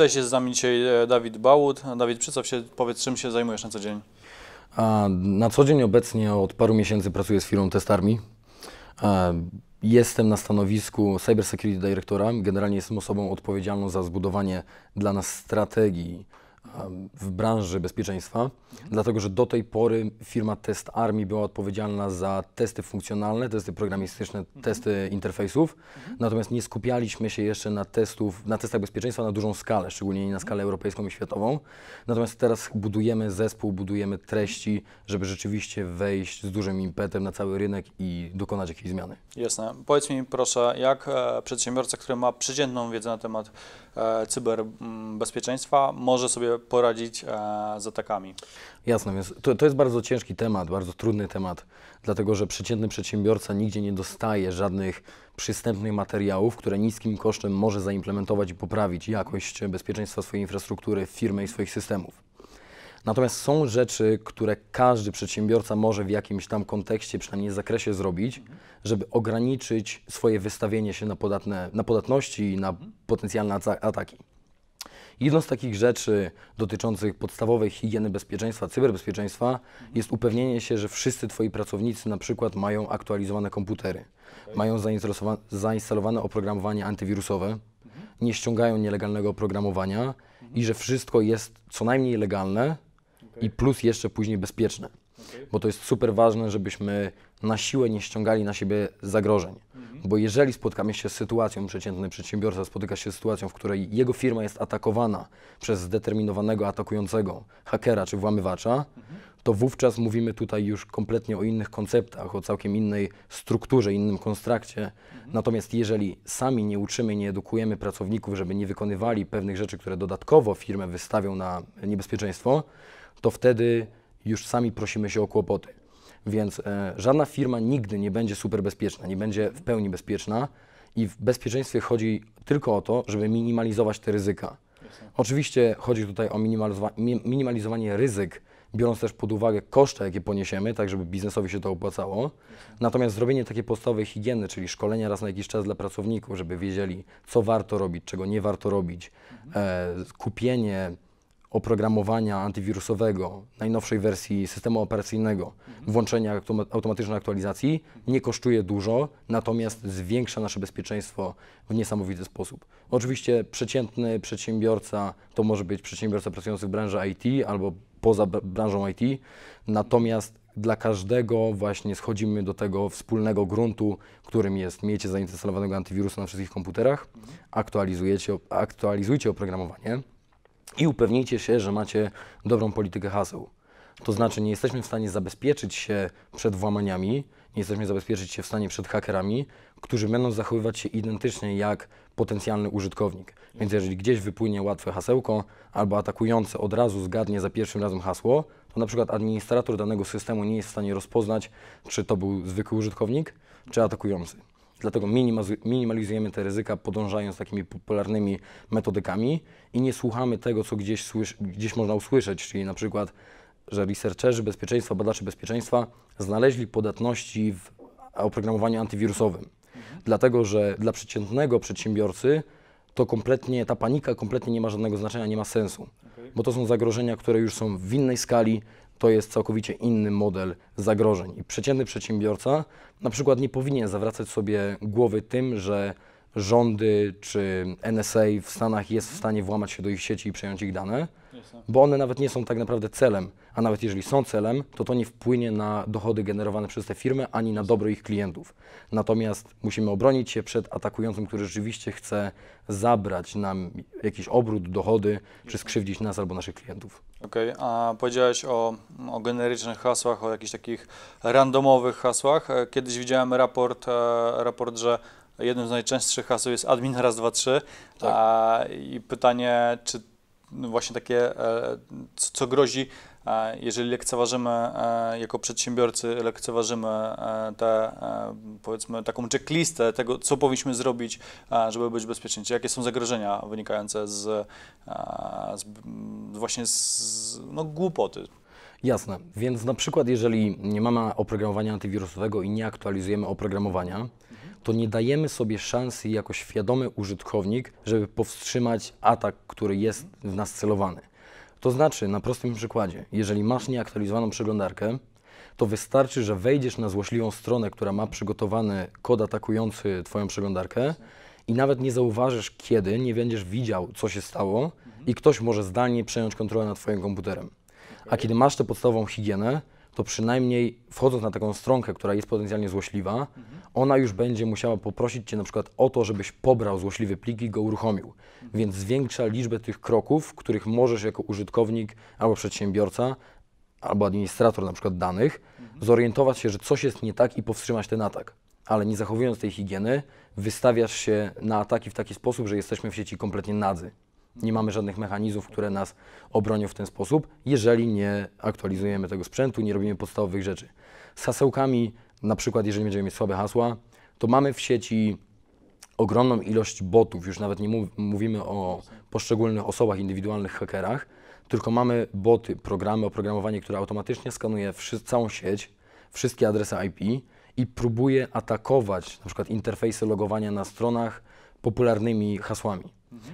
Cześć, jest z nami dzisiaj e, Dawid Bałut. Dawid, przedstaw się, powiedz czym się zajmujesz na co dzień? A na co dzień obecnie od paru miesięcy pracuję z firmą Testarmi. E, jestem na stanowisku Cyber Security Directora. Generalnie jestem osobą odpowiedzialną za zbudowanie dla nas strategii w branży bezpieczeństwa, dlatego że do tej pory firma Test Army była odpowiedzialna za testy funkcjonalne, testy programistyczne, mhm. testy interfejsów, mhm. natomiast nie skupialiśmy się jeszcze na, testów, na testach bezpieczeństwa na dużą skalę, szczególnie na skalę europejską i światową. Natomiast teraz budujemy zespół, budujemy treści, żeby rzeczywiście wejść z dużym impetem na cały rynek i dokonać jakiejś zmiany. Jasne. Powiedz mi proszę, jak e, przedsiębiorca, który ma przeciętną wiedzę na temat e, cyberbezpieczeństwa, mm, może sobie poradzić e, z atakami. Jasne, więc to, to jest bardzo ciężki temat, bardzo trudny temat, dlatego że przeciętny przedsiębiorca nigdzie nie dostaje żadnych przystępnych materiałów, które niskim kosztem może zaimplementować i poprawić jakość bezpieczeństwa swojej infrastruktury, firmy i swoich systemów. Natomiast są rzeczy, które każdy przedsiębiorca może w jakimś tam kontekście, przynajmniej zakresie zrobić, żeby ograniczyć swoje wystawienie się na, podatne, na podatności i na potencjalne ataki. Jedną z takich rzeczy dotyczących podstawowej higieny bezpieczeństwa, cyberbezpieczeństwa mhm. jest upewnienie się, że wszyscy Twoi pracownicy na przykład mają aktualizowane komputery, mają zainstalowane oprogramowanie antywirusowe, mhm. nie ściągają nielegalnego oprogramowania mhm. i że wszystko jest co najmniej legalne i plus jeszcze później bezpieczne bo to jest super ważne, żebyśmy na siłę nie ściągali na siebie zagrożeń. Mhm. Bo jeżeli spotkamy się z sytuacją, przeciętny przedsiębiorca spotyka się z sytuacją, w której jego firma jest atakowana przez zdeterminowanego atakującego hakera czy włamywacza, mhm. to wówczas mówimy tutaj już kompletnie o innych konceptach, o całkiem innej strukturze, innym konstrakcie. Mhm. Natomiast jeżeli sami nie uczymy, nie edukujemy pracowników, żeby nie wykonywali pewnych rzeczy, które dodatkowo firmę wystawią na niebezpieczeństwo, to wtedy już sami prosimy się o kłopoty. Więc e, żadna firma nigdy nie będzie super bezpieczna, nie będzie w pełni bezpieczna i w bezpieczeństwie chodzi tylko o to, żeby minimalizować te ryzyka. Oczywiście chodzi tutaj o minimalizowa minimalizowanie ryzyk, biorąc też pod uwagę koszty, jakie poniesiemy, tak żeby biznesowi się to opłacało. Natomiast zrobienie takiej podstawowej higieny, czyli szkolenia raz na jakiś czas dla pracowników, żeby wiedzieli, co warto robić, czego nie warto robić, e, kupienie oprogramowania antywirusowego, najnowszej wersji systemu operacyjnego, włączenia automatycznej aktualizacji nie kosztuje dużo, natomiast zwiększa nasze bezpieczeństwo w niesamowity sposób. Oczywiście przeciętny przedsiębiorca to może być przedsiębiorca pracujący w branży IT albo poza branżą IT, natomiast dla każdego właśnie schodzimy do tego wspólnego gruntu, którym jest miecie zainstalowanego antywirusa na wszystkich komputerach, aktualizujecie, aktualizujcie oprogramowanie, i upewnijcie się, że macie dobrą politykę haseł. To znaczy, nie jesteśmy w stanie zabezpieczyć się przed włamaniami, nie jesteśmy zabezpieczyć się w stanie przed hakerami, którzy będą zachowywać się identycznie jak potencjalny użytkownik. Więc jeżeli gdzieś wypłynie łatwe hasełko, albo atakujący od razu zgadnie za pierwszym razem hasło, to na przykład administrator danego systemu nie jest w stanie rozpoznać, czy to był zwykły użytkownik, czy atakujący. Dlatego minimalizujemy te ryzyka, podążając takimi popularnymi metodykami i nie słuchamy tego, co gdzieś, gdzieś można usłyszeć, czyli na przykład, że researcherzy bezpieczeństwa, badacze bezpieczeństwa znaleźli podatności w oprogramowaniu antywirusowym. Mhm. Dlatego, że dla przeciętnego przedsiębiorcy to kompletnie, ta panika kompletnie nie ma żadnego znaczenia, nie ma sensu, okay. bo to są zagrożenia, które już są w innej skali, to jest całkowicie inny model zagrożeń. I przeciętny przedsiębiorca na przykład nie powinien zawracać sobie głowy tym, że rządy czy NSA w Stanach jest w stanie włamać się do ich sieci i przejąć ich dane, bo one nawet nie są tak naprawdę celem, a nawet jeżeli są celem, to to nie wpłynie na dochody generowane przez te firmy ani na dobro ich klientów. Natomiast musimy obronić się przed atakującym, który rzeczywiście chce zabrać nam jakiś obrót, dochody, czy skrzywdzić nas albo naszych klientów. Okej, okay, a powiedziałeś o, o generycznych hasłach, o jakichś takich randomowych hasłach. E, kiedyś widziałem raport, e, raport że jednym z najczęstszych hasłów jest admin raz, dwa, trzy. Tak. A, I pytanie, czy właśnie takie, e, co grozi E, jeżeli lekceważymy e, jako przedsiębiorcy, lekceważymy e, te, powiedzmy taką checklistę tego, co powinniśmy zrobić, żeby być bezpieczni, jakie są zagrożenia wynikające z, z właśnie z no, głupoty, Jasne, więc na przykład jeżeli nie mamy oprogramowania antywirusowego i nie aktualizujemy oprogramowania, mhm. to nie dajemy sobie szansy jako świadomy użytkownik, żeby powstrzymać atak, który jest w nas celowany. To znaczy, na prostym przykładzie, jeżeli masz nieaktualizowaną przeglądarkę, to wystarczy, że wejdziesz na złośliwą stronę, która ma przygotowany kod atakujący Twoją przeglądarkę i nawet nie zauważysz kiedy, nie będziesz widział, co się stało i ktoś może zdalnie przejąć kontrolę nad Twoim komputerem. A kiedy masz tę podstawową higienę, to przynajmniej wchodząc na taką stronkę, która jest potencjalnie złośliwa, mhm. ona już będzie musiała poprosić Cię na przykład o to, żebyś pobrał złośliwy plik i go uruchomił. Mhm. Więc zwiększa liczbę tych kroków, których możesz jako użytkownik albo przedsiębiorca, albo administrator na przykład danych, mhm. zorientować się, że coś jest nie tak i powstrzymać ten atak. Ale nie zachowując tej higieny, wystawiasz się na ataki w taki sposób, że jesteśmy w sieci kompletnie nadzy. Nie mamy żadnych mechanizmów, które nas obronią w ten sposób, jeżeli nie aktualizujemy tego sprzętu, nie robimy podstawowych rzeczy. Z hasełkami, na przykład jeżeli będziemy mieć słabe hasła, to mamy w sieci ogromną ilość botów, już nawet nie mówimy o poszczególnych osobach, indywidualnych hakerach, tylko mamy boty, programy, oprogramowanie, które automatycznie skanuje całą sieć, wszystkie adresy IP i próbuje atakować na przykład interfejsy logowania na stronach popularnymi hasłami.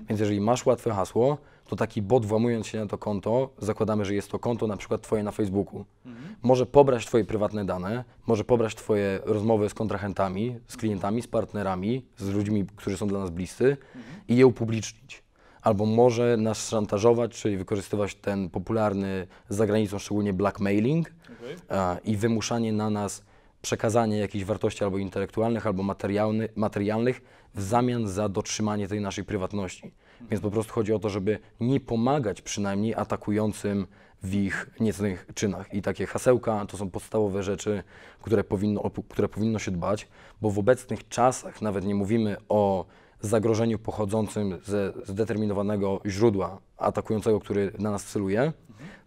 Więc jeżeli masz łatwe hasło, to taki bot włamując się na to konto, zakładamy, że jest to konto na przykład Twoje na Facebooku, mhm. może pobrać Twoje prywatne dane, może pobrać Twoje rozmowy z kontrahentami, z klientami, z partnerami, z ludźmi, którzy są dla nas bliscy mhm. i je upublicznić. Albo może nas szantażować, czyli wykorzystywać ten popularny za granicą, szczególnie blackmailing okay. a, i wymuszanie na nas przekazanie jakichś wartości albo intelektualnych, albo materialny, materialnych w zamian za dotrzymanie tej naszej prywatności. Więc po prostu chodzi o to, żeby nie pomagać przynajmniej atakującym w ich niecnych czynach. I takie hasełka to są podstawowe rzeczy, które powinno, o które powinno się dbać, bo w obecnych czasach nawet nie mówimy o zagrożeniu pochodzącym ze zdeterminowanego źródła atakującego, który na nas celuje,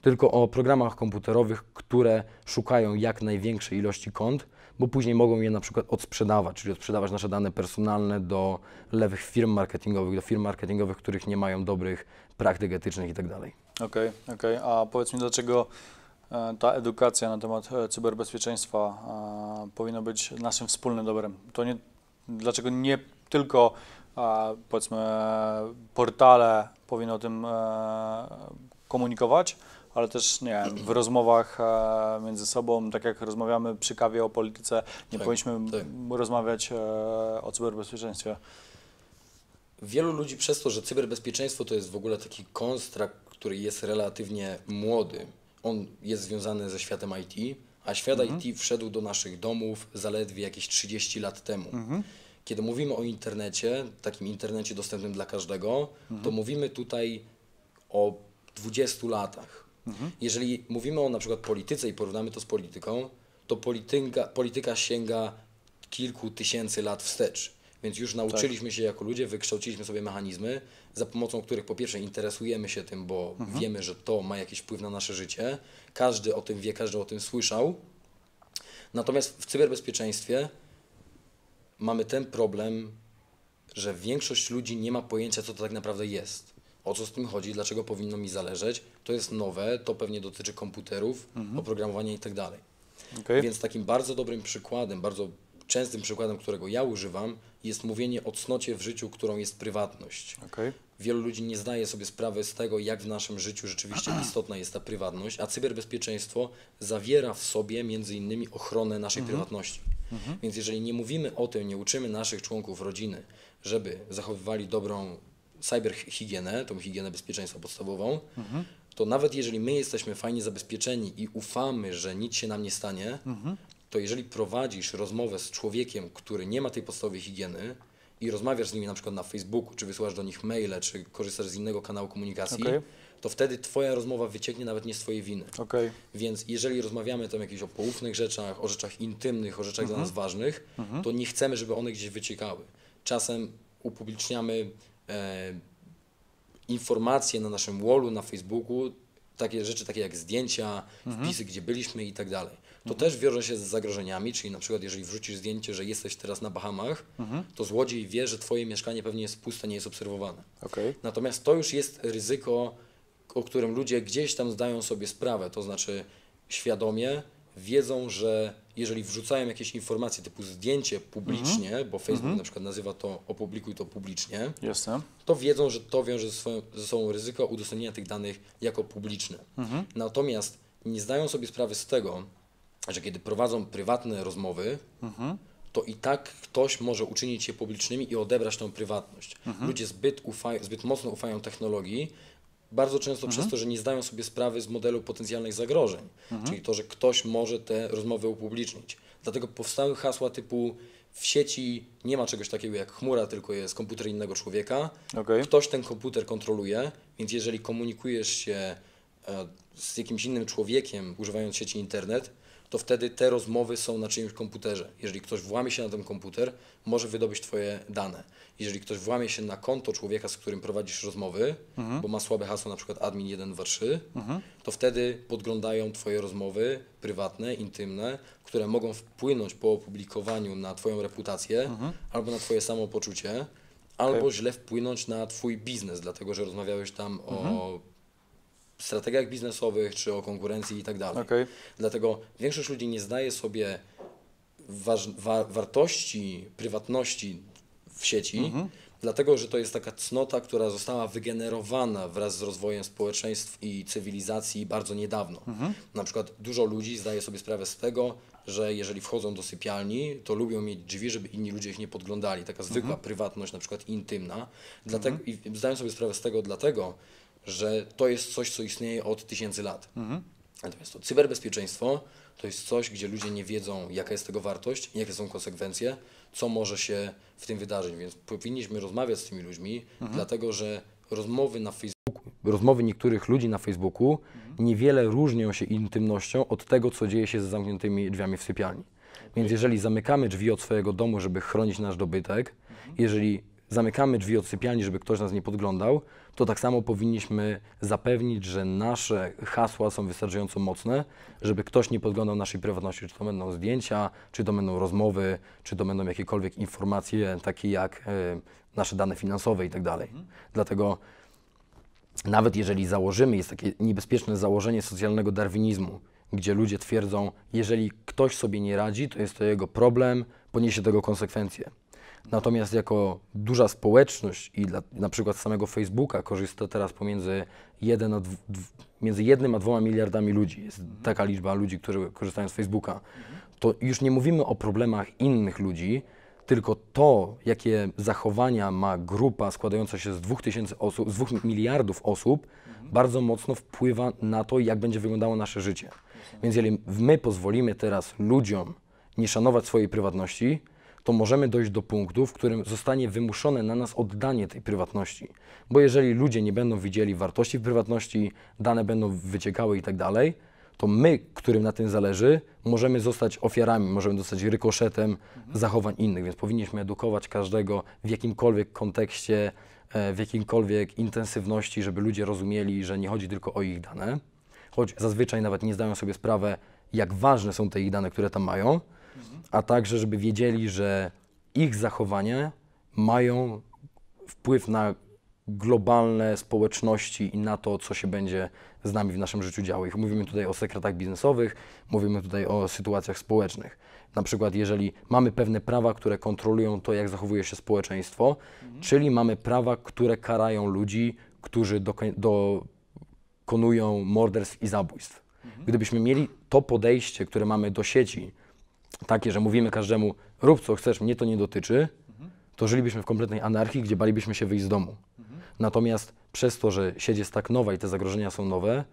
tylko o programach komputerowych, które szukają jak największej ilości kont, bo później mogą je na przykład odsprzedawać, czyli odsprzedawać nasze dane personalne do lewych firm marketingowych, do firm marketingowych, których nie mają dobrych praktyk etycznych itd. Tak okej, okay, okej. Okay. A powiedz mi, dlaczego e, ta edukacja na temat e, cyberbezpieczeństwa e, powinna być naszym wspólnym dobrem? To nie, dlaczego nie tylko powiedzmy portale powinny o tym komunikować, ale też, nie wiem, w rozmowach e, między sobą, tak jak rozmawiamy przy kawie o polityce, nie tak, powinniśmy tak. rozmawiać e, o cyberbezpieczeństwie. Wielu ludzi przez to, że cyberbezpieczeństwo to jest w ogóle taki konstrukt, który jest relatywnie młody, on jest związany ze światem IT, a świat mhm. IT wszedł do naszych domów zaledwie jakieś 30 lat temu. Mhm. Kiedy mówimy o internecie, takim internecie dostępnym dla każdego, mhm. to mówimy tutaj o 20 latach. Mhm. Jeżeli mówimy o na przykład polityce i porównamy to z polityką, to polityka, polityka sięga kilku tysięcy lat wstecz. Więc już nauczyliśmy tak. się jako ludzie, wykształciliśmy sobie mechanizmy, za pomocą których po pierwsze interesujemy się tym, bo mhm. wiemy, że to ma jakiś wpływ na nasze życie. Każdy o tym wie, każdy o tym słyszał. Natomiast w cyberbezpieczeństwie mamy ten problem, że większość ludzi nie ma pojęcia, co to tak naprawdę jest o co z tym chodzi, dlaczego powinno mi zależeć, to jest nowe, to pewnie dotyczy komputerów, mhm. oprogramowania i tak dalej. Więc takim bardzo dobrym przykładem, bardzo częstym przykładem, którego ja używam, jest mówienie o cnocie w życiu, którą jest prywatność. Okay. Wielu ludzi nie zdaje sobie sprawy z tego, jak w naszym życiu rzeczywiście istotna jest ta prywatność, a cyberbezpieczeństwo zawiera w sobie między innymi ochronę naszej mhm. prywatności. Mhm. Więc jeżeli nie mówimy o tym, nie uczymy naszych członków rodziny, żeby zachowywali dobrą cyberhigienę, tą higienę bezpieczeństwa podstawową, mhm. to nawet jeżeli my jesteśmy fajnie zabezpieczeni i ufamy, że nic się nam nie stanie, mhm. to jeżeli prowadzisz rozmowę z człowiekiem, który nie ma tej podstawowej higieny i rozmawiasz z nimi na przykład na Facebooku, czy wysyłasz do nich maile, czy korzystasz z innego kanału komunikacji, okay to wtedy Twoja rozmowa wycieknie nawet nie z Twojej winy. Okay. Więc jeżeli rozmawiamy tam jakieś o poufnych rzeczach, o rzeczach intymnych, o rzeczach dla mhm. nas ważnych, mhm. to nie chcemy, żeby one gdzieś wyciekały. Czasem upubliczniamy E, informacje na naszym wallu, na Facebooku, takie rzeczy takie jak zdjęcia, mhm. wpisy, gdzie byliśmy i tak dalej. To mhm. też wiąże się z zagrożeniami, czyli na przykład jeżeli wrzucisz zdjęcie, że jesteś teraz na Bahamach, mhm. to złodziej wie, że twoje mieszkanie pewnie jest puste, nie jest obserwowane. Okay. Natomiast to już jest ryzyko, o którym ludzie gdzieś tam zdają sobie sprawę, to znaczy świadomie wiedzą, że jeżeli wrzucają jakieś informacje typu zdjęcie publicznie, mhm. bo Facebook mhm. na przykład nazywa to opublikuj to publicznie, Jestem. to wiedzą, że to wiąże ze, swoją, ze sobą ryzyko udostępnienia tych danych jako publiczne. Mhm. Natomiast nie zdają sobie sprawy z tego, że kiedy prowadzą prywatne rozmowy, to i tak ktoś może uczynić je publicznymi i odebrać tą prywatność. Ludzie zbyt, ufają, zbyt mocno ufają technologii, bardzo często mhm. przez to, że nie zdają sobie sprawy z modelu potencjalnych zagrożeń, mhm. czyli to, że ktoś może te rozmowy upublicznić. Dlatego powstały hasła typu w sieci nie ma czegoś takiego jak chmura, tylko jest komputer innego człowieka. Okay. Ktoś ten komputer kontroluje, więc jeżeli komunikujesz się e, z jakimś innym człowiekiem używając sieci internet, to wtedy te rozmowy są na czyimś komputerze. Jeżeli ktoś włamie się na ten komputer, może wydobyć Twoje dane. Jeżeli ktoś włamie się na konto człowieka, z którym prowadzisz rozmowy, mhm. bo ma słabe hasło, na przykład admin 123, mhm. to wtedy podglądają Twoje rozmowy prywatne, intymne, które mogą wpłynąć po opublikowaniu na Twoją reputację mhm. albo na Twoje samopoczucie, albo źle wpłynąć na Twój biznes, dlatego że rozmawiałeś tam o mhm strategiach biznesowych, czy o konkurencji i tak dalej. Okay. Dlatego większość ludzi nie zdaje sobie waż, wa, wartości prywatności w sieci, mm -hmm. dlatego że to jest taka cnota, która została wygenerowana wraz z rozwojem społeczeństw i cywilizacji bardzo niedawno. Mm -hmm. Na przykład dużo ludzi zdaje sobie sprawę z tego, że jeżeli wchodzą do sypialni, to lubią mieć drzwi, żeby inni ludzie ich nie podglądali. Taka zwykła mm -hmm. prywatność, na przykład intymna. Dlatego, mhm. i zdają sobie sprawę z tego dlatego, że to jest coś, co istnieje od tysięcy lat. Mhm. Natomiast to cyberbezpieczeństwo to jest coś, gdzie ludzie nie wiedzą, jaka jest tego wartość, jakie są konsekwencje, co może się w tym wydarzyć. Więc powinniśmy rozmawiać z tymi ludźmi, mhm. dlatego że rozmowy na Facebooku, rozmowy niektórych ludzi na Facebooku mhm. niewiele różnią się intymnością od tego, co dzieje się za zamkniętymi drzwiami w sypialni. Więc jeżeli zamykamy drzwi od swojego domu, żeby chronić nasz dobytek, mhm. jeżeli zamykamy drzwi od sypialni, żeby ktoś nas nie podglądał, to tak samo powinniśmy zapewnić, że nasze hasła są wystarczająco mocne, żeby ktoś nie podglądał naszej prywatności, czy to będą zdjęcia, czy to będą rozmowy, czy to będą jakiekolwiek informacje, takie jak y, nasze dane finansowe i tak dalej. Dlatego nawet jeżeli założymy, jest takie niebezpieczne założenie socjalnego darwinizmu, gdzie ludzie twierdzą, jeżeli ktoś sobie nie radzi, to jest to jego problem, poniesie tego konsekwencje. Natomiast jako duża społeczność i dla, na przykład samego Facebooka korzysta teraz pomiędzy, jeden a dw, między jednym a dwoma miliardami ludzi. Jest mhm. taka liczba ludzi, którzy korzystają z Facebooka. To już nie mówimy o problemach innych ludzi, tylko to, jakie zachowania ma grupa składająca się z tysięcy osób, z dwóch miliardów osób, mhm. bardzo mocno wpływa na to, jak będzie wyglądało nasze życie. Więc jeżeli my pozwolimy teraz ludziom nie szanować swojej prywatności, to możemy dojść do punktu, w którym zostanie wymuszone na nas oddanie tej prywatności. Bo jeżeli ludzie nie będą widzieli wartości w prywatności, dane będą wyciekały i tak dalej, to my, którym na tym zależy, możemy zostać ofiarami, możemy zostać rykoszetem mhm. zachowań innych, więc powinniśmy edukować każdego w jakimkolwiek kontekście, e, w jakimkolwiek intensywności, żeby ludzie rozumieli, że nie chodzi tylko o ich dane, choć zazwyczaj nawet nie zdają sobie sprawy, jak ważne są te ich dane, które tam mają, a także żeby wiedzieli, że ich zachowanie mają wpływ na globalne społeczności i na to, co się będzie z nami w naszym życiu działo. I mówimy tutaj o sekretach biznesowych, mówimy tutaj o sytuacjach społecznych. Na przykład, jeżeli mamy pewne prawa, które kontrolują to, jak zachowuje się społeczeństwo, mhm. czyli mamy prawa, które karają ludzi, którzy dokonują morderstw i zabójstw. Mhm. Gdybyśmy mieli to podejście, które mamy do sieci, takie, że mówimy każdemu rób co chcesz, mnie to nie dotyczy, mhm. to żylibyśmy w kompletnej anarchii, gdzie balibyśmy się wyjść z domu. Mhm. Natomiast przez to, że sieć jest tak nowa i te zagrożenia są nowe,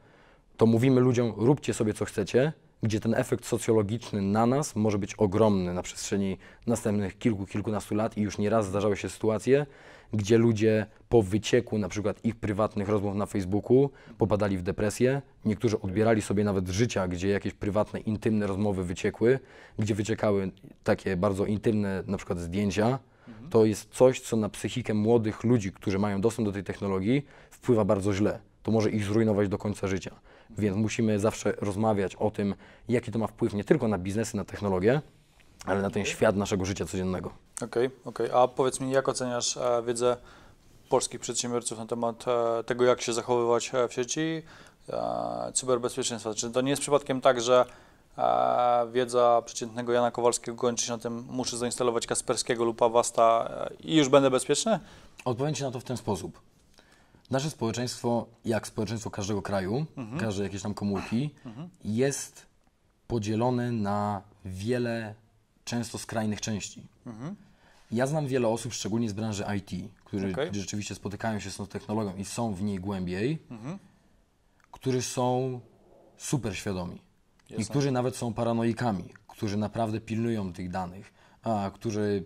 to mówimy ludziom róbcie sobie co chcecie, gdzie ten efekt socjologiczny na nas może być ogromny na przestrzeni następnych kilku, kilkunastu lat i już nieraz zdarzały się sytuacje, gdzie ludzie po wycieku na przykład ich prywatnych rozmów na Facebooku popadali w depresję, niektórzy odbierali sobie nawet życia, gdzie jakieś prywatne, intymne rozmowy wyciekły, gdzie wyciekały takie bardzo intymne na przykład zdjęcia. Mhm. To jest coś, co na psychikę młodych ludzi, którzy mają dostęp do tej technologii, wpływa bardzo źle. To może ich zrujnować do końca życia. Więc musimy zawsze rozmawiać o tym, jaki to ma wpływ nie tylko na biznesy, na technologię, ale na ten świat naszego życia codziennego. Okej, okay, okej. Okay. A powiedz mi, jak oceniasz e, wiedzę polskich przedsiębiorców na temat e, tego, jak się zachowywać e, w sieci, cyberbezpieczeństwa? Czy to nie jest przypadkiem tak, że wiedza przeciętnego Jana Kowalskiego kończy się na tym, muszę zainstalować Kasperskiego lub Awasta i już będę bezpieczny? Odpowiem Ci na to w ten sposób. Nasze społeczeństwo, jak społeczeństwo każdego kraju, mhm. każdej jakiejś tam komórki, mhm. jest podzielone na wiele często skrajnych części. Mhm. Ja znam wiele osób, szczególnie z branży IT, którzy okay. rzeczywiście spotykają się z tą technologią i są w niej głębiej, mhm. którzy są super świadomi. Jestem. Niektórzy nawet są paranoikami, którzy naprawdę pilnują tych danych a, którzy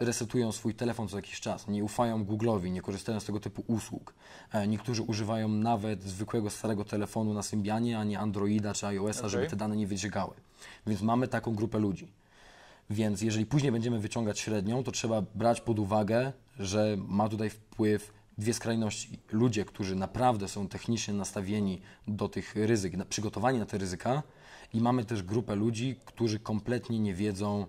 resetują swój telefon co jakiś czas, nie ufają Google'owi, nie korzystają z tego typu usług. E, niektórzy używają nawet zwykłego starego telefonu na Symbianie, a nie Androida czy iOS-a, okay. żeby te dane nie wyciekały. Więc mamy taką grupę ludzi. Więc jeżeli później będziemy wyciągać średnią, to trzeba brać pod uwagę, że ma tutaj wpływ dwie skrajności. Ludzie, którzy naprawdę są technicznie nastawieni do tych ryzyk, przygotowani na te ryzyka, i mamy też grupę ludzi, którzy kompletnie nie wiedzą,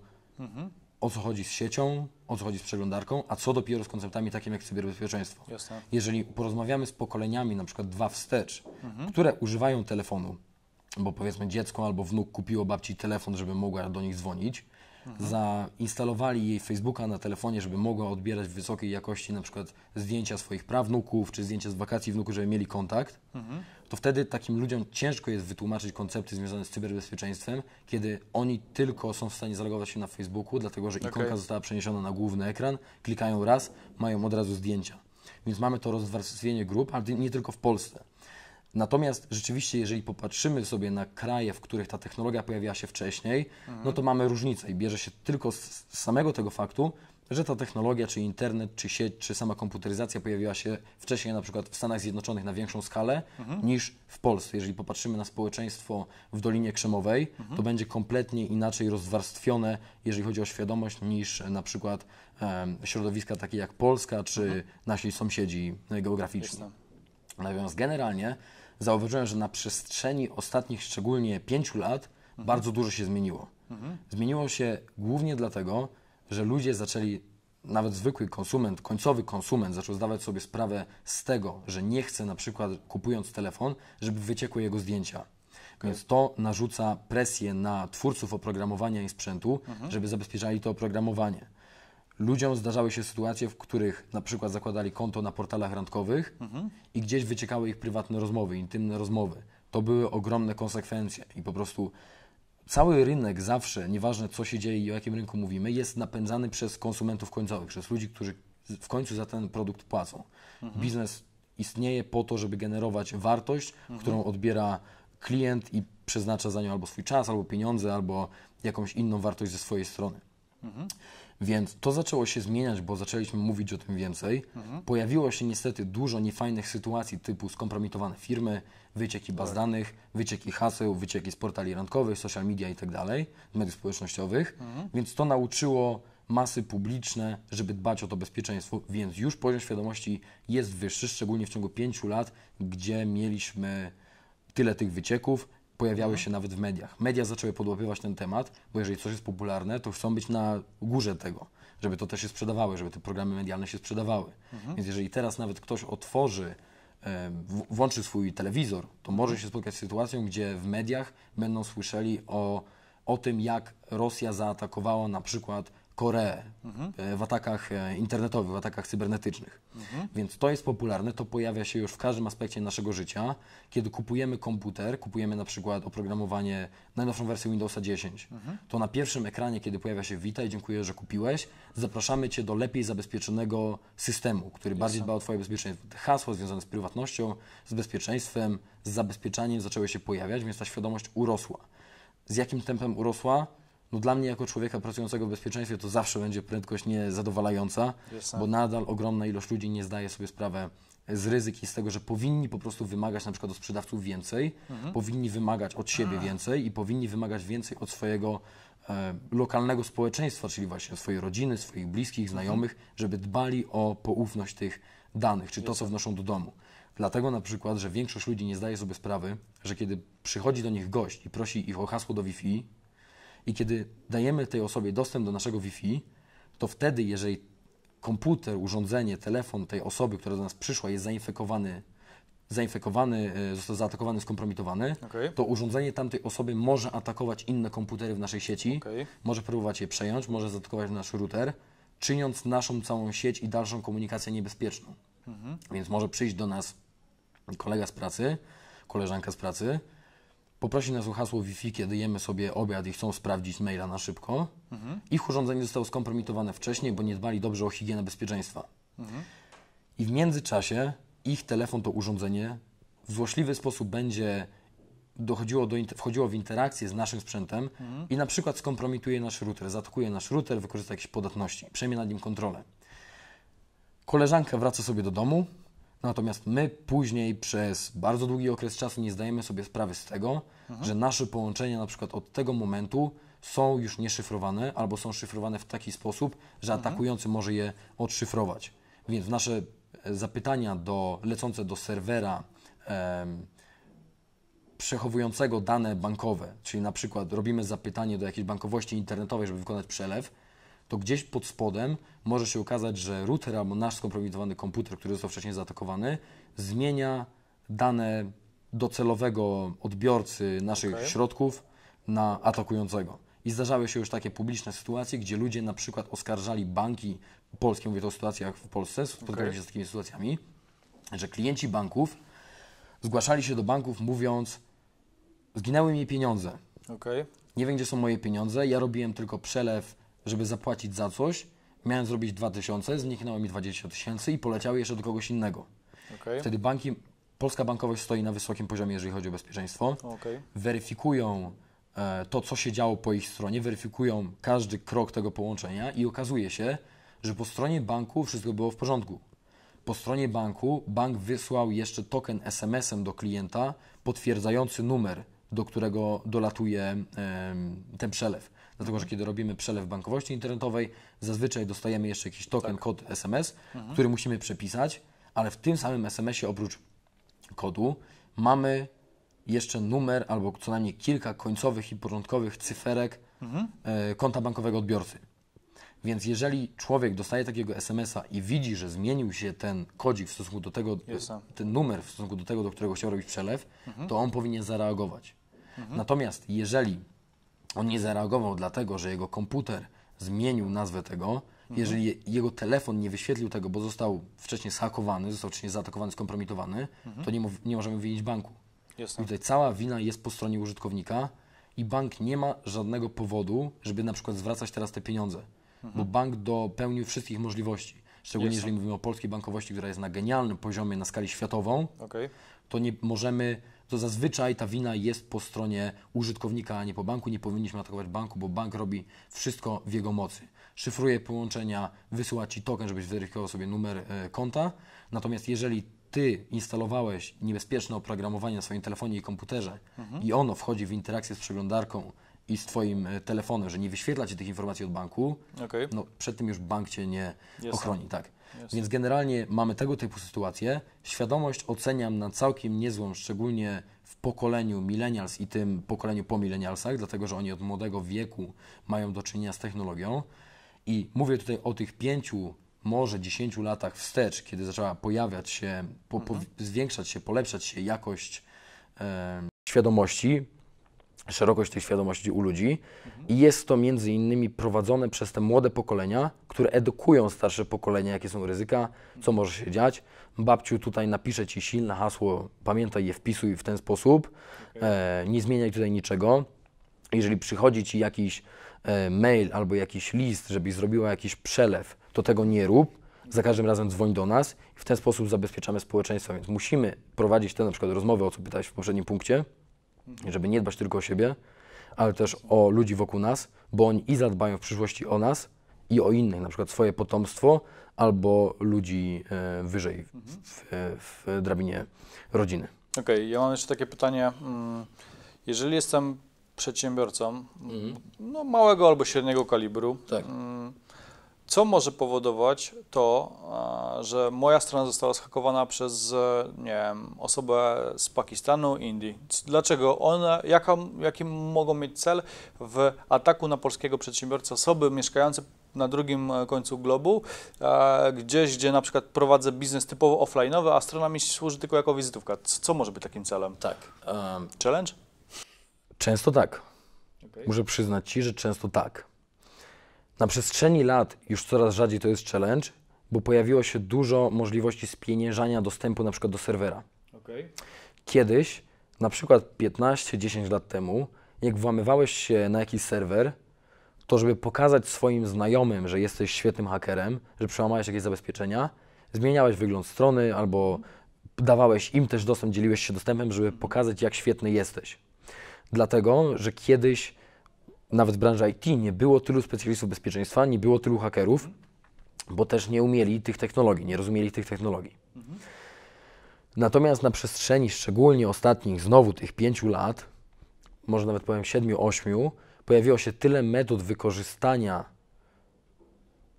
o co chodzi z siecią, o co chodzi z przeglądarką, a co dopiero z konceptami takimi jak cyberbezpieczeństwo. Jasne. Jeżeli porozmawiamy z pokoleniami, na przykład dwa wstecz, mhm. które używają telefonu, bo powiedzmy dziecko albo wnuk kupiło babci telefon, żeby mogła do nich dzwonić, mhm. zainstalowali jej Facebooka na telefonie, żeby mogła odbierać w wysokiej jakości na przykład zdjęcia swoich prawnuków czy zdjęcia z wakacji wnuku, żeby mieli kontakt. Mhm to wtedy takim ludziom ciężko jest wytłumaczyć koncepty związane z cyberbezpieczeństwem, kiedy oni tylko są w stanie zalogować się na Facebooku, dlatego że ikonka okay. została przeniesiona na główny ekran, klikają raz, mają od razu zdjęcia. Więc mamy to rozwarstwienie grup, ale nie tylko w Polsce. Natomiast rzeczywiście, jeżeli popatrzymy sobie na kraje, w których ta technologia pojawiła się wcześniej, mhm. no to mhm. mamy różnicę i bierze się tylko z samego tego faktu, że ta technologia, czy internet, czy sieć, czy sama komputeryzacja pojawiła się wcześniej na przykład w Stanach Zjednoczonych na większą skalę mhm. niż w Polsce. Jeżeli popatrzymy na społeczeństwo w Dolinie Krzemowej, mhm. to będzie kompletnie inaczej rozwarstwione, jeżeli chodzi o świadomość, niż na przykład środowiska takie jak Polska, czy mhm. nasi sąsiedzi geograficzni. Natomiast generalnie zauważyłem, że na przestrzeni ostatnich szczególnie pięciu lat mhm. bardzo dużo się zmieniło. Mhm. Zmieniło się głównie dlatego, że ludzie zaczęli, nawet zwykły konsument, końcowy konsument zaczął zdawać sobie sprawę z tego, że nie chce na przykład kupując telefon, żeby wyciekły jego zdjęcia. Więc to narzuca presję na twórców oprogramowania i sprzętu, mhm. żeby zabezpieczali to oprogramowanie. Ludziom zdarzały się sytuacje, w których na przykład zakładali konto na portalach randkowych mhm. i gdzieś wyciekały ich prywatne rozmowy, intymne rozmowy. To były ogromne konsekwencje i po prostu cały rynek zawsze, nieważne co się dzieje i o jakim rynku mówimy, jest napędzany przez konsumentów końcowych, przez ludzi, którzy w końcu za ten produkt płacą. Mhm. Biznes istnieje po to, żeby generować wartość, mhm. którą odbiera klient i przeznacza za nią albo swój czas, albo pieniądze, albo jakąś inną wartość ze swojej strony. Mhm. Więc to zaczęło się zmieniać, bo zaczęliśmy mówić o tym więcej. Mhm. Pojawiło się niestety dużo niefajnych sytuacji typu skompromitowane firmy, wycieki baz tak. danych, wycieki haseł, wycieki z portali randkowych, social media itd., tak mediów społecznościowych. Mhm. Więc to nauczyło masy publiczne, żeby dbać o to bezpieczeństwo, więc już poziom świadomości jest wyższy, szczególnie w ciągu pięciu lat, gdzie mieliśmy tyle tych wycieków, pojawiały mhm. się nawet w mediach. Media zaczęły podłapywać ten temat, bo jeżeli coś jest popularne, to chcą być na górze tego, żeby to też się sprzedawały, żeby te programy medialne się sprzedawały. Mhm. Więc jeżeli teraz nawet ktoś otworzy, e, włączy swój telewizor, to może mhm. się spotkać z sytuacją, gdzie w mediach będą słyszeli o, o tym, jak Rosja zaatakowała na przykład Koreę mhm. E, w atakach e, internetowych, w atakach cybernetycznych. Mhm. Więc to jest popularne, to pojawia się już w każdym aspekcie naszego życia. Kiedy kupujemy komputer, kupujemy na przykład oprogramowanie, najnowszą wersję Windowsa 10, mhm. to na pierwszym ekranie, kiedy pojawia się witaj, dziękuję, że kupiłeś, zapraszamy Cię do lepiej zabezpieczonego systemu, który Jasne. bardziej dba o Twoje bezpieczeństwo. hasło związane z prywatnością, z bezpieczeństwem, z zabezpieczaniem zaczęły się pojawiać, więc ta świadomość urosła. Z jakim tempem urosła? no dla mnie jako człowieka pracującego w bezpieczeństwie to zawsze będzie prędkość niezadowalająca, yes, bo nadal ogromna ilość ludzi nie zdaje sobie sprawy z ryzyk i z tego, że powinni po prostu wymagać na przykład od sprzedawców więcej, mhm. powinni wymagać od siebie więcej i powinni wymagać więcej od swojego e, lokalnego społeczeństwa, czyli właśnie swojej rodziny, swoich bliskich, mhm. znajomych, żeby dbali o poufność tych danych, czy to, co wnoszą do domu. Dlatego na przykład, że większość ludzi nie zdaje sobie sprawy, że kiedy przychodzi do nich gość i prosi ich o hasło do Wi-Fi, i kiedy dajemy tej osobie dostęp do naszego Wi-Fi, to wtedy, jeżeli komputer, urządzenie, telefon tej osoby, która do nas przyszła, jest zainfekowany, zainfekowany e, został zaatakowany, skompromitowany, okay. to urządzenie tamtej osoby może atakować inne komputery w naszej sieci, okay. może próbować je przejąć, może zaatakować nasz router, czyniąc naszą całą sieć i dalszą komunikację niebezpieczną. Mhm. Więc może przyjść do nas kolega z pracy, koleżanka z pracy, poprosi nas o hasło Wi-Fi, kiedy jemy sobie obiad i chcą sprawdzić maila na szybko. Mhm. Ich urządzenie zostało skompromitowane wcześniej, bo nie dbali dobrze o higienę bezpieczeństwa. Mhm. I w międzyczasie ich telefon, to urządzenie w złośliwy sposób będzie dochodziło do, wchodziło w interakcję z naszym sprzętem mhm. i na przykład skompromituje nasz router, zatkuje nasz router, wykorzysta jakieś podatności, przejmie nad nim kontrolę. Koleżanka wraca sobie do domu, Natomiast my później przez bardzo długi okres czasu nie zdajemy sobie sprawy z tego, mhm. że nasze połączenia na przykład od tego momentu są już nieszyfrowane albo są szyfrowane w taki sposób, że mhm. atakujący mhm. może je odszyfrować. Więc nasze e, zapytania do, lecące do serwera em, przechowującego dane bankowe, czyli na przykład robimy zapytanie do jakiejś bankowości internetowej, żeby wykonać przelew, to gdzieś pod spodem może się okazać, że router albo nasz skompromitowany komputer, który został wcześniej zaatakowany, zmienia dane docelowego odbiorcy naszych okay. środków na atakującego. I zdarzały się już takie publiczne sytuacje, gdzie ludzie na przykład oskarżali banki polskie, mówię to o sytuacjach w Polsce, spotykałem okay. się z takimi sytuacjami, że klienci banków zgłaszali się do banków mówiąc, zginęły mi pieniądze. Okay. Nie wiem, gdzie są moje pieniądze, ja robiłem tylko przelew żeby zapłacić za coś, miałem zrobić 2000, zniknęło mi 20 tysięcy i poleciały jeszcze do kogoś innego. Okay. Wtedy banki, polska bankowość stoi na wysokim poziomie, jeżeli chodzi o bezpieczeństwo. Okay. Weryfikują e, to, co się działo po ich stronie, weryfikują każdy krok tego połączenia i okazuje się, że po stronie banku wszystko było w porządku. Po stronie banku bank wysłał jeszcze token SMS-em do klienta potwierdzający numer, do którego dolatuje e, ten przelew dlatego że kiedy robimy przelew bankowości internetowej, zazwyczaj dostajemy jeszcze jakiś token, tak. kod SMS, mhm. który musimy przepisać, ale w tym samym SMS-ie oprócz kodu mamy jeszcze numer albo co najmniej kilka końcowych i porządkowych cyferek mhm. E, konta bankowego odbiorcy. Więc jeżeli człowiek dostaje takiego SMS-a i widzi, że zmienił się ten kodzik w stosunku do tego, yes. ten numer w stosunku do tego, do którego chciał robić przelew, mhm. to on powinien zareagować. Mhm. Natomiast jeżeli on nie zareagował dlatego, że jego komputer zmienił nazwę tego, jeżeli jego telefon nie wyświetlił tego, bo został wcześniej zhakowany, został wcześniej zaatakowany, skompromitowany, mhm. to nie, nie, możemy winić banku. I tutaj cała wina jest po stronie użytkownika i bank nie ma żadnego powodu, żeby na przykład zwracać teraz te pieniądze, mhm. bo bank dopełnił wszystkich możliwości. Szczególnie jeżeli mówimy o polskiej bankowości, która jest na genialnym poziomie, na skali światową, okay. to nie możemy to zazwyczaj ta wina jest po stronie użytkownika, a nie po banku. Nie powinniśmy atakować banku, bo bank robi wszystko w jego mocy. Szyfruje połączenia, wysyła Ci token, żebyś weryfikował sobie numer e, konta. Natomiast jeżeli Ty instalowałeś niebezpieczne oprogramowanie na swoim telefonie i komputerze mhm. i ono wchodzi w interakcję z przeglądarką i z Twoim e, telefonem, że nie wyświetla Ci tych informacji od banku, okay. no przed tym już bank Cię nie yes. ochroni. Tak. Więc generalnie mamy tego typu sytuację. Świadomość oceniam na całkiem niezłą, szczególnie w pokoleniu millennials i tym pokoleniu po millennialsach, dlatego że oni od młodego wieku mają do czynienia z technologią. I mówię tutaj o tych pięciu, może dziesięciu latach wstecz, kiedy zaczęła pojawiać się, po, po, mhm. zwiększać się, polepszać się jakość e, świadomości, szerokość tej świadomości u ludzi mhm. i jest to między innymi prowadzone przez te młode pokolenia, które edukują starsze pokolenia, jakie są ryzyka, co może się dziać. Babciu, tutaj napiszę Ci silne hasło, pamiętaj je, wpisuj w ten sposób, okay. e, nie zmieniaj tutaj niczego. Jeżeli przychodzi Ci jakiś e, mail albo jakiś list, żebyś zrobiła jakiś przelew, to tego nie rób. Za każdym razem dzwoń do nas i w ten sposób zabezpieczamy społeczeństwo, więc musimy prowadzić te na przykład rozmowy, o co pytałeś w poprzednim punkcie, Mhm. żeby nie dbać tylko o siebie, ale też o ludzi wokół nas, bo oni i zadbają w przyszłości o nas i o innych, na przykład swoje potomstwo albo ludzi e, wyżej mhm. w, w, drabinie rodziny. Okej, okay, ja mam jeszcze takie pytanie. Mm, jeżeli jestem przedsiębiorcą, mhm. no małego albo średniego kalibru, tak. Mm, co może powodować to, że moja strona została schakowana przez, e, nie wiem, osobę z Pakistanu, Indii. Dlaczego one, jaka, jaki mogą mieć cel w ataku na polskiego przedsiębiorcę, osoby mieszkające na drugim e, końcu globu, e, gdzieś, gdzie na przykład prowadzę biznes typowo offline'owy, a strona mi służy tylko jako wizytówka. Co może być takim celem? Tak. Um, Challenge? Często tak. Okay. Muszę przyznać Ci, że często tak. Na przestrzeni lat już coraz rzadziej to jest challenge, bo pojawiło się dużo możliwości spieniężania dostępu na przykład do serwera. Okay. Kiedyś, na przykład 15-10 lat temu, jak włamywałeś się na jakiś serwer, to żeby pokazać swoim znajomym, że jesteś świetnym hakerem, że przełamałeś jakieś zabezpieczenia, zmieniałeś wygląd strony albo dawałeś im też dostęp, dzieliłeś się dostępem, żeby pokazać, jak świetny jesteś. Dlatego, że kiedyś nawet w branży IT nie było tylu specjalistów bezpieczeństwa, nie było tylu hakerów, bo też nie umieli tych technologii, nie rozumieli tych technologii. Natomiast na przestrzeni szczególnie ostatnich, znowu tych pięciu lat, może nawet powiem siedmiu, ośmiu, pojawiło się tyle metod wykorzystania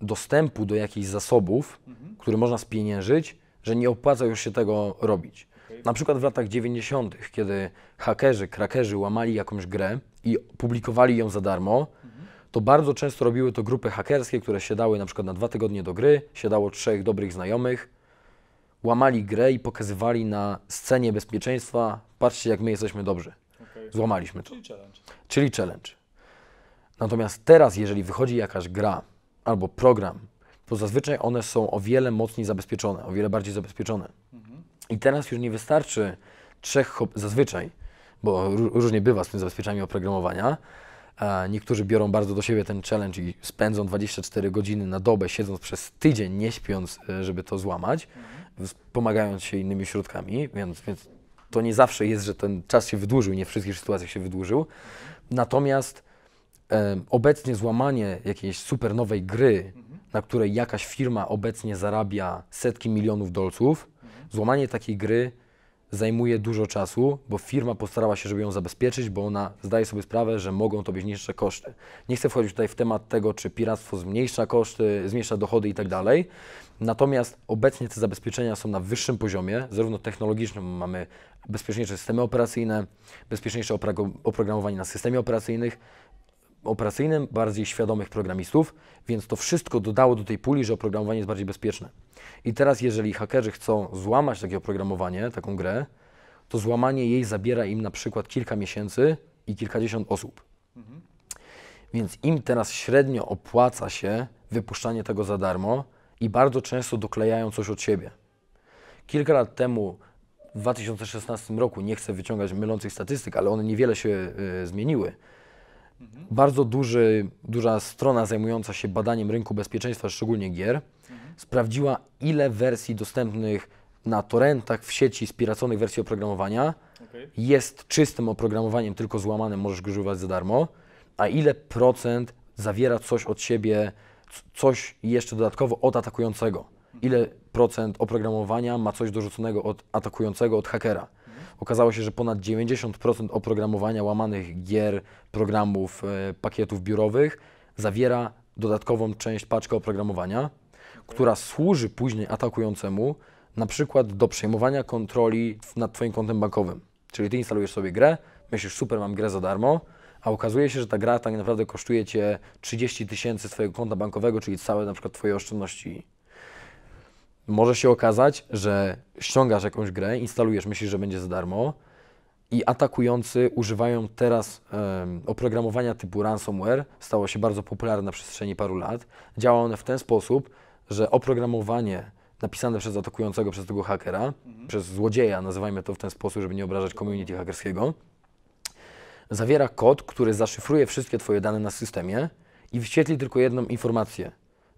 dostępu do jakichś zasobów, mhm. które można spieniężyć, że nie opłaca już się tego robić. Okay. Na przykład w latach 90., kiedy hakerzy, krakerzy łamali jakąś grę, i publikowali ją za darmo, to bardzo często robiły to grupy hakerskie, które siadały na przykład na dwa tygodnie do gry, siadało trzech dobrych znajomych, łamali grę i pokazywali na scenie bezpieczeństwa, patrzcie jak my jesteśmy dobrzy. Okay. Złamaliśmy to. Czyli challenge. Czyli challenge. Natomiast teraz, jeżeli wychodzi jakaś gra albo program, to zazwyczaj one są o wiele mocniej zabezpieczone, o wiele bardziej zabezpieczone. Mhm. I teraz już nie wystarczy trzech, zazwyczaj, bo różnie bywa z tym zabezpieczaniem oprogramowania. E, niektórzy biorą bardzo do siebie ten challenge i spędzą 24 godziny na dobę, siedząc przez tydzień, nie śpiąc, e, żeby to złamać, mhm. pomagając się innymi środkami, więc, więc to nie zawsze jest, że ten czas się wydłużył, nie w wszystkich sytuacjach się wydłużył. Mhm. Natomiast e, obecnie złamanie jakiejś super nowej gry, mhm. na której jakaś firma obecnie zarabia setki milionów dolców, złamanie takiej gry zajmuje dużo czasu, bo firma postarała się, żeby ją zabezpieczyć, bo ona zdaje sobie sprawę, że mogą to być niższe koszty. Nie chcę wchodzić tutaj w temat tego, czy piractwo zmniejsza koszty, zmniejsza dochody i tak dalej. Natomiast obecnie te zabezpieczenia są na wyższym poziomie, zarówno technologicznym, mamy bezpieczniejsze systemy operacyjne, bezpieczniejsze oprogramowanie na systemie operacyjnych, operacyjnym, bardziej świadomych programistów, więc to wszystko dodało do tej puli, że oprogramowanie jest bardziej bezpieczne. I teraz, jeżeli hakerzy chcą złamać takie oprogramowanie, taką grę, to złamanie jej zabiera im na przykład kilka miesięcy i kilkadziesiąt osób. Więc im teraz średnio opłaca się wypuszczanie tego za darmo i bardzo często doklejają coś od siebie. Kilka lat temu, w 2016 roku, nie chcę wyciągać mylących statystyk, ale one niewiele się y, zmieniły Mhm. Bardzo duży, duża strona zajmująca się badaniem rynku bezpieczeństwa, szczególnie gier, mhm. sprawdziła, ile wersji dostępnych na torrentach w sieci spiraconych wersji oprogramowania okay. jest czystym oprogramowaniem, tylko złamanym możesz go używać za darmo, a ile procent zawiera coś od siebie, coś jeszcze dodatkowo od atakującego. Ile procent oprogramowania ma coś dorzuconego od atakującego, od hakera. Okazało się, że ponad 90% oprogramowania łamanych gier, programów, e, pakietów biurowych zawiera dodatkową część paczkę oprogramowania, która służy później atakującemu na przykład do przejmowania kontroli nad Twoim kontem bankowym. Czyli Ty instalujesz sobie grę, myślisz, super, mam grę za darmo, a okazuje się, że ta gra tak naprawdę kosztuje Cię 30 tysięcy swojego konta bankowego, czyli całe na przykład Twoje oszczędności może się okazać, że ściągasz jakąś grę, instalujesz, myślisz, że będzie za darmo i atakujący używają teraz um, oprogramowania typu ransomware. Stało się bardzo popularne na przestrzeni paru lat. Działa one w ten sposób, że oprogramowanie napisane przez atakującego, przez tego hakera, mhm. przez złodzieja, nazywajmy to w ten sposób, żeby nie obrażać community hakerskiego, zawiera kod, który zaszyfruje wszystkie Twoje dane na systemie i wyświetli tylko jedną informację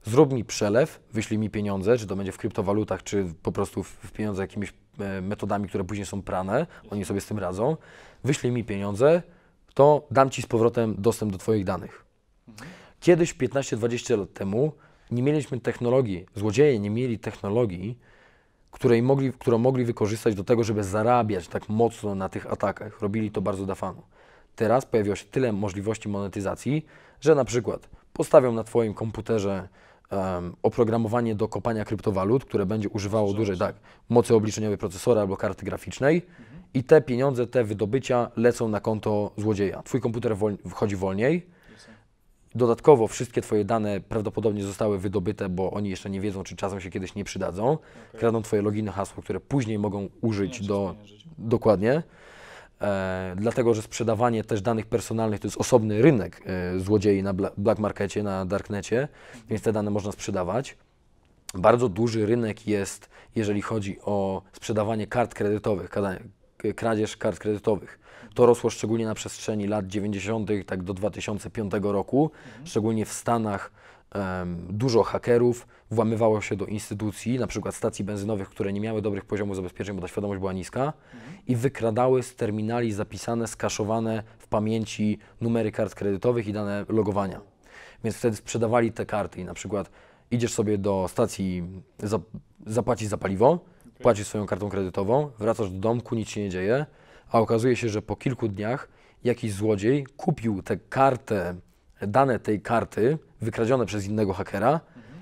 zrób mi przelew, wyślij mi pieniądze, czy to będzie w kryptowalutach, czy po prostu w pieniądze jakimiś e, metodami, które później są prane, oni sobie z tym radzą, wyślij mi pieniądze, to dam Ci z powrotem dostęp do Twoich danych. Kiedyś, 15-20 lat temu, nie mieliśmy technologii, złodzieje nie mieli technologii, której mogli, którą mogli wykorzystać do tego, żeby zarabiać tak mocno na tych atakach. Robili to bardzo dla Teraz pojawiło się tyle możliwości monetyzacji, że na przykład postawią na Twoim komputerze um, oprogramowanie do kopania kryptowalut, które będzie używało dużej tak, mocy obliczeniowej procesora albo karty graficznej mhm. i te pieniądze, te wydobycia lecą na konto złodzieja. Twój komputer wol, wchodzi wolniej. Dodatkowo wszystkie Twoje dane prawdopodobnie zostały wydobyte, bo oni jeszcze nie wiedzą, czy czasem się kiedyś nie przydadzą. Okay. Kradną Twoje loginy, hasło, które później mogą użyć do... Dokładnie. E, dlatego, że sprzedawanie też danych personalnych to jest osobny rynek e, złodziei na black markecie, na darknecie, więc te dane można sprzedawać. Bardzo duży rynek jest, jeżeli chodzi o sprzedawanie kart kredytowych, kradzież kart kredytowych. To rosło szczególnie na przestrzeni lat 90. tak do 2005 roku, mhm. szczególnie w Stanach dużo hakerów włamywało się do instytucji, na przykład stacji benzynowych, które nie miały dobrych poziomów zabezpieczeń, bo ta świadomość była niska, mhm. i wykradały z terminali zapisane, skaszowane w pamięci numery kart kredytowych i dane logowania. Więc wtedy sprzedawali te karty i na przykład idziesz sobie do stacji, zapłacić za paliwo, okay. płacisz swoją kartą kredytową, wracasz do domku, nic się nie dzieje, a okazuje się, że po kilku dniach jakiś złodziej kupił tę kartę, dane tej karty, wykradzione przez innego hakera,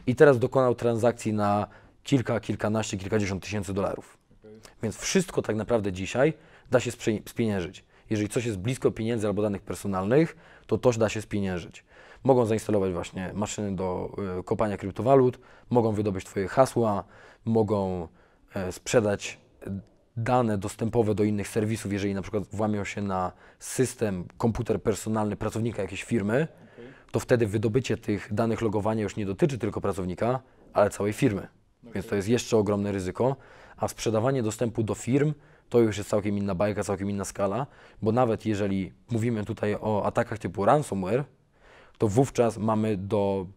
i teraz dokonał transakcji na kilka, kilkanaście, kilkadziesiąt tysięcy dolarów. Więc wszystko tak naprawdę dzisiaj da się spieniężyć. Jeżeli coś jest blisko pieniędzy albo danych personalnych, to też da się spieniężyć. Mogą zainstalować właśnie maszyny do y, kopania kryptowalut, mogą wydobyć Twoje hasła, mogą y, sprzedać e, dane dostępowe do innych serwisów, jeżeli na przykład włamią się na system, komputer personalny pracownika jakiejś firmy, to wtedy wydobycie tych danych logowania już nie dotyczy tylko pracownika, ale całej firmy. Więc to jest jeszcze ogromne ryzyko, a sprzedawanie dostępu do firm to już jest całkiem inna bajka, całkiem inna skala, bo nawet jeżeli mówimy tutaj o atakach typu ransomware, to wówczas mamy do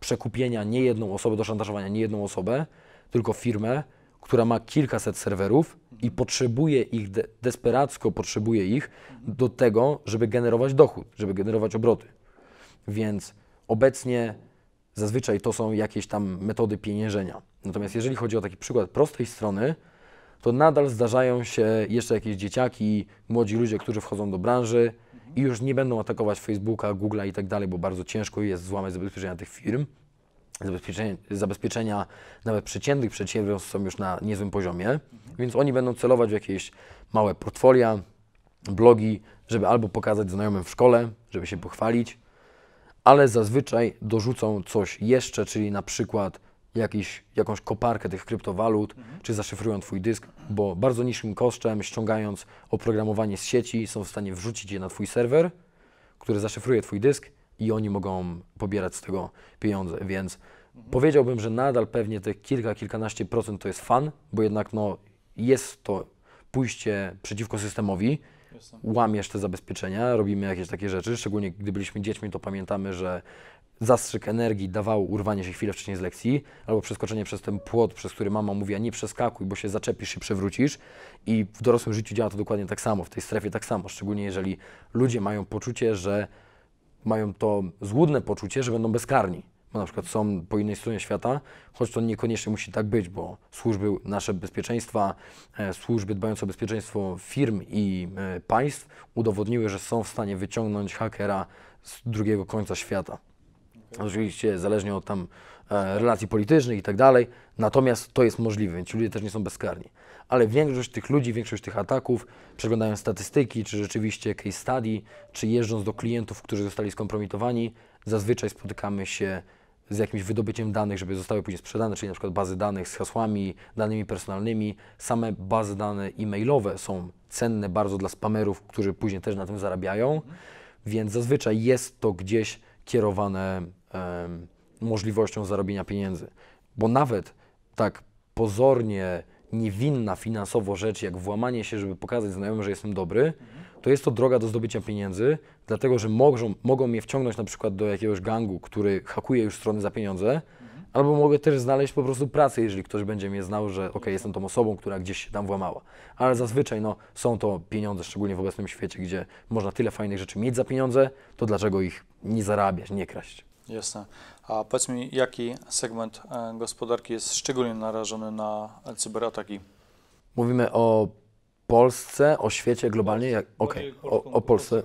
przekupienia nie jedną osobę, do szantażowania nie jedną osobę, tylko firmę, która ma kilkaset serwerów i potrzebuje ich, desperacko potrzebuje ich do tego, żeby generować dochód, żeby generować obroty. Więc obecnie zazwyczaj to są jakieś tam metody pieniężenia. Natomiast jeżeli chodzi o taki przykład prostej strony, to nadal zdarzają się jeszcze jakieś dzieciaki, młodzi ludzie, którzy wchodzą do branży i już nie będą atakować Facebooka, Google'a i tak dalej, bo bardzo ciężko jest złamać zabezpieczenia tych firm. Zabezpieczenia, zabezpieczenia nawet przeciętnych przedsiębiorstw są już na niezłym poziomie, więc oni będą celować w jakieś małe portfolia, blogi, żeby albo pokazać znajomym w szkole, żeby się pochwalić, ale zazwyczaj dorzucą coś jeszcze, czyli na przykład jakiś, jakąś koparkę tych kryptowalut, mhm. czy zaszyfrują Twój dysk, bo bardzo niskim kosztem, ściągając oprogramowanie z sieci, są w stanie wrzucić je na Twój serwer, który zaszyfruje Twój dysk i oni mogą pobierać z tego pieniądze, więc mhm. powiedziałbym, że nadal pewnie te kilka, kilkanaście procent to jest fan, bo jednak no, jest to pójście przeciwko systemowi, łamiesz te zabezpieczenia, robimy jakieś takie rzeczy. Szczególnie gdy byliśmy dziećmi, to pamiętamy, że zastrzyk energii dawało urwanie się chwilę wcześniej z lekcji, albo przeskoczenie przez ten płot, przez który mama mówiła nie przeskakuj, bo się zaczepisz i przewrócisz. I w dorosłym życiu działa to dokładnie tak samo, w tej strefie tak samo, szczególnie jeżeli ludzie mają poczucie, że mają to złudne poczucie, że będą bezkarni bo na przykład są po innej stronie świata, choć to niekoniecznie musi tak być, bo służby nasze bezpieczeństwa, e, służby dbające o bezpieczeństwo firm i e, państw udowodniły, że są w stanie wyciągnąć hakera z drugiego końca świata. Oczywiście zależnie od tam e, relacji politycznych i tak dalej, natomiast to jest możliwe, więc ci ludzie też nie są bezkarni. Ale większość tych ludzi, większość tych ataków, przeglądając statystyki, czy rzeczywiście case study, czy jeżdżąc do klientów, którzy zostali skompromitowani, zazwyczaj spotykamy się z jakimś wydobyciem danych, żeby zostały później sprzedane, czyli na przykład bazy danych z hasłami, danymi personalnymi. Same bazy dane e-mailowe są cenne bardzo dla spamerów, którzy później też na tym zarabiają, więc zazwyczaj jest to gdzieś kierowane um, możliwością zarobienia pieniędzy. Bo nawet tak pozornie niewinna finansowo rzecz, jak włamanie się, żeby pokazać znajomym, że jestem dobry, mhm to jest to droga do zdobycia pieniędzy, dlatego że mogą, mogą mnie wciągnąć na przykład do jakiegoś gangu, który hakuje już strony za pieniądze, mhm. albo mogę też znaleźć po prostu pracę, jeżeli ktoś będzie mnie znał, że ok, jestem tą osobą, która gdzieś się tam włamała. Ale zazwyczaj no, są to pieniądze, szczególnie w obecnym świecie, gdzie można tyle fajnych rzeczy mieć za pieniądze, to dlaczego ich nie zarabiać, nie kraść? Jasne. A powiedz mi, jaki segment e, gospodarki jest szczególnie narażony na cyberataki? Mówimy o Polsce, o świecie, globalnie? Jak, okay. o, o Polsce.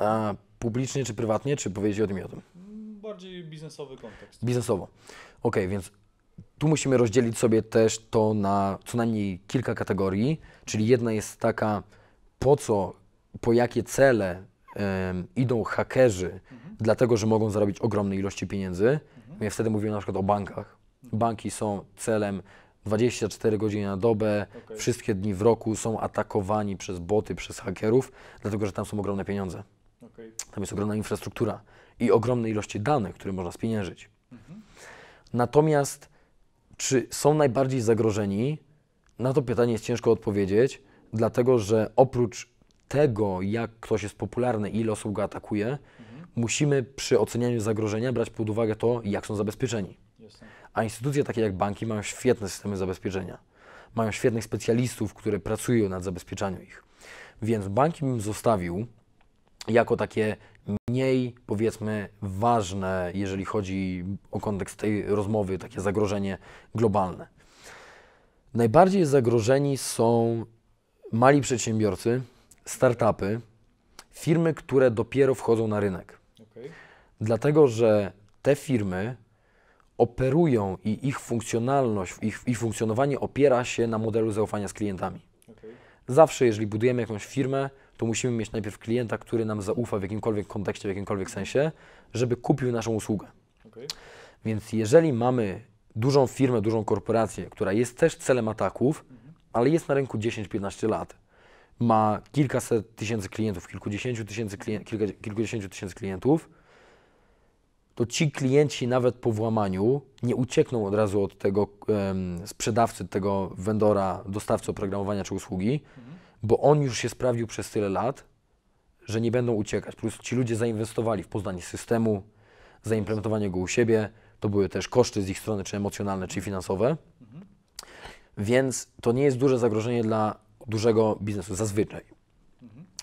A publicznie czy prywatnie, czy powiedzieć o tym i o tym? Bardziej biznesowy kontekst. Biznesowo. Ok, więc tu musimy rozdzielić sobie też to na co najmniej kilka kategorii, czyli jedna jest taka, po co, po jakie cele um, idą hakerzy, mhm. dlatego że mogą zarobić ogromne ilości pieniędzy. Mhm. Ja wtedy mówiłem na przykład o bankach. Mhm. Banki są celem 24 godziny na dobę, okay. wszystkie dni w roku są atakowani przez boty, przez hakerów, dlatego że tam są ogromne pieniądze. Okay. Tam jest ogromna infrastruktura i ogromne ilości danych, które można spieniężyć. Mhm. Natomiast czy są najbardziej zagrożeni? Na to pytanie jest ciężko odpowiedzieć, dlatego że oprócz tego, jak ktoś jest popularny i ile osób go atakuje, mhm. musimy przy ocenianiu zagrożenia brać pod uwagę to, jak są zabezpieczeni. Jestem. A instytucje takie jak banki mają świetne systemy zabezpieczenia. Mają świetnych specjalistów, które pracują nad zabezpieczaniem ich. Więc banki bym zostawił jako takie mniej, powiedzmy, ważne, jeżeli chodzi o kontekst tej rozmowy, takie zagrożenie globalne. Najbardziej zagrożeni są mali przedsiębiorcy, startupy, firmy, które dopiero wchodzą na rynek. Okay. Dlatego, że te firmy operują i ich funkcjonalność, ich, ich funkcjonowanie opiera się na modelu zaufania z klientami. Okay. Zawsze, jeżeli budujemy jakąś firmę, to musimy mieć najpierw klienta, który nam zaufa w jakimkolwiek kontekście, w jakimkolwiek sensie, żeby kupił naszą usługę. Okay. Więc jeżeli mamy dużą firmę, dużą korporację, która jest też celem ataków, mhm. ale jest na rynku 10-15 lat, ma kilkaset tysięcy klientów, kilkudziesięciu tysięcy, klientów, kilkudziesięciu tysięcy klientów, to ci klienci nawet po włamaniu nie uciekną od razu od tego um, sprzedawcy, tego vendora, dostawcy oprogramowania czy usługi, mhm. bo on już się sprawdził przez tyle lat, że nie będą uciekać. prostu ci ludzie zainwestowali w poznanie systemu, zaimplementowanie go u siebie, to były też koszty z ich strony, czy emocjonalne, czy mhm. finansowe. Mhm. Więc to nie jest duże zagrożenie dla dużego biznesu zazwyczaj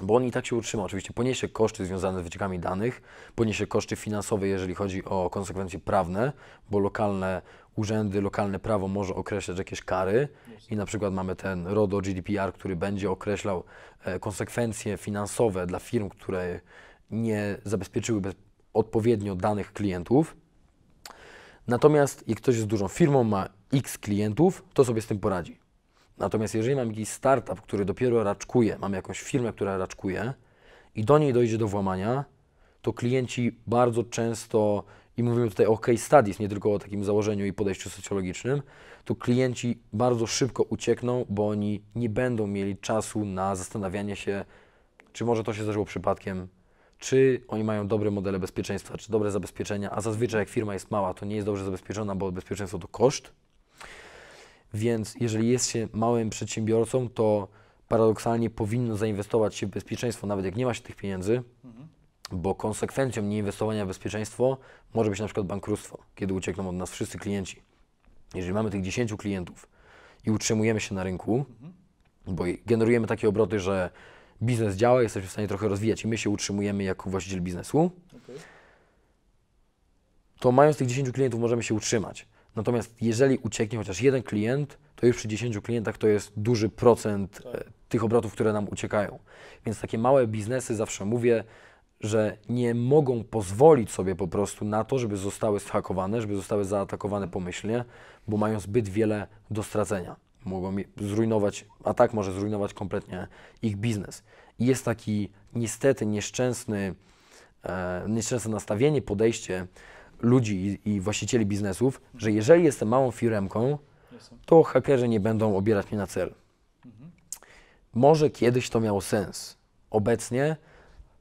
bo on i tak się utrzyma. Oczywiście poniesie koszty związane z wyciekami danych, poniesie koszty finansowe, jeżeli chodzi o konsekwencje prawne, bo lokalne urzędy, lokalne prawo może określać jakieś kary i na przykład mamy ten RODO GDPR, który będzie określał e, konsekwencje finansowe dla firm, które nie zabezpieczyły odpowiednio danych klientów. Natomiast jak ktoś z dużą firmą ma x klientów, to sobie z tym poradzi Natomiast jeżeli mam jakiś startup, który dopiero raczkuje, mam jakąś firmę, która raczkuje i do niej dojdzie do włamania, to klienci bardzo często, i mówimy tutaj o case studies, nie tylko o takim założeniu i podejściu socjologicznym, to klienci bardzo szybko uciekną, bo oni nie będą mieli czasu na zastanawianie się, czy może to się zdarzyło przypadkiem, czy oni mają dobre modele bezpieczeństwa, czy dobre zabezpieczenia, a zazwyczaj jak firma jest mała, to nie jest dobrze zabezpieczona, bo bezpieczeństwo to koszt, więc jeżeli jest się małym przedsiębiorcą, to paradoksalnie powinno zainwestować się w bezpieczeństwo, nawet jak nie ma się tych pieniędzy, mhm. bo konsekwencją nieinwestowania w bezpieczeństwo może być na przykład bankructwo, kiedy uciekną od nas wszyscy klienci. Jeżeli mamy tych 10 klientów i utrzymujemy się na rynku, mhm. bo generujemy takie obroty, że biznes działa, jesteśmy w stanie trochę rozwijać i my się utrzymujemy jako właściciel biznesu, okay. to mając tych 10 klientów możemy się utrzymać. Natomiast jeżeli ucieknie chociaż jeden klient, to już przy 10 klientach to jest duży procent tak. tych obrotów, które nam uciekają. Więc takie małe biznesy zawsze mówię, że nie mogą pozwolić sobie po prostu na to, żeby zostały zhakowane, żeby zostały zaatakowane pomyślnie, bo mają zbyt wiele do stracenia. Mogą zrujnować, atak może zrujnować kompletnie ich biznes. I jest taki niestety nieszczęsny, e, nieszczęsne nastawienie, podejście ludzi i, właścicieli biznesów, że jeżeli jestem małą firmką, to hakerzy nie będą obierać mnie na cel. Mhm. Może kiedyś to miało sens. Obecnie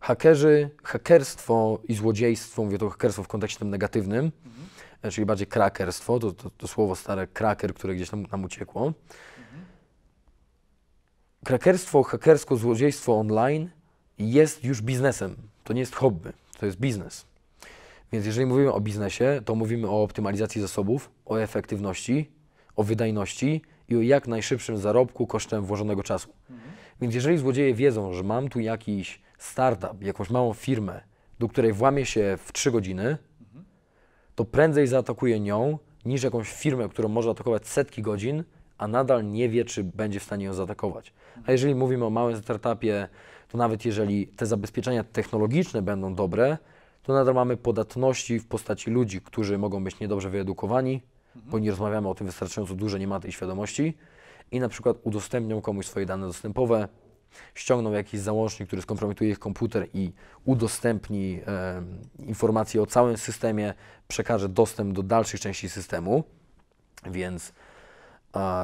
hakerzy, hakerstwo i złodziejstwo, mówię to hakerstwo w kontekście tym negatywnym, mhm. czyli bardziej krakerstwo, to, to, to, słowo stare kraker, które gdzieś nam, nam uciekło. Mhm. Krakerstwo, hakersko, złodziejstwo online jest już biznesem. To nie jest hobby, to jest biznes. Więc jeżeli mówimy o biznesie, to mówimy o optymalizacji zasobów, o efektywności, o wydajności i o jak najszybszym zarobku kosztem włożonego czasu. Mhm. Więc jeżeli złodzieje wiedzą, że mam tu jakiś startup, jakąś małą firmę, do której włamie się w 3 godziny, mhm. to prędzej zaatakuje nią niż jakąś firmę, którą może atakować setki godzin, a nadal nie wie, czy będzie w stanie ją zaatakować. A jeżeli mówimy o małym startupie, to nawet jeżeli te zabezpieczenia technologiczne będą dobre, to nadal mamy podatności w postaci ludzi, którzy mogą być niedobrze wyedukowani, mhm. bo nie rozmawiamy o tym wystarczająco dużo, nie ma tej świadomości i na przykład udostępnią komuś swoje dane dostępowe, ściągną jakiś załącznik, który skompromituje ich komputer i udostępni e, informacje o całym systemie, przekaże dostęp do dalszych części systemu, więc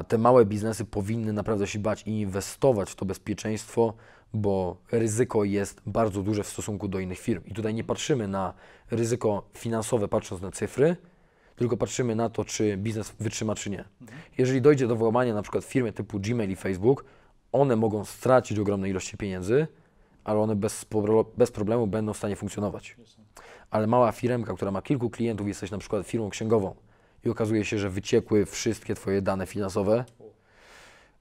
te małe biznesy powinny naprawdę się bać i inwestować w to bezpieczeństwo, bo ryzyko jest bardzo duże w stosunku do innych firm. I tutaj nie patrzymy na ryzyko finansowe, patrząc na cyfry, tylko patrzymy na to, czy biznes wytrzyma, czy nie. Mhm. Jeżeli dojdzie do włamania na przykład firmy typu Gmail i Facebook, one mogą stracić ogromne ilości pieniędzy, ale one bez, bez problemu będą w stanie funkcjonować. Ale mała firmka, która ma kilku klientów, jesteś na przykład firmą księgową i okazuje się, że wyciekły wszystkie Twoje dane finansowe,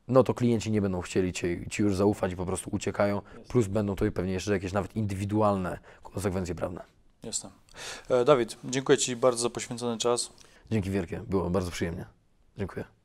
no to klienci nie będą chcieli ci, ci już zaufać i po prostu uciekają, plus będą tutaj pewnie jeszcze jakieś nawet indywidualne konsekwencje prawne. Jestem. E, Dawid, dziękuję Ci bardzo za poświęcony czas. Dzięki wielkie, było bardzo przyjemnie. Dziękuję.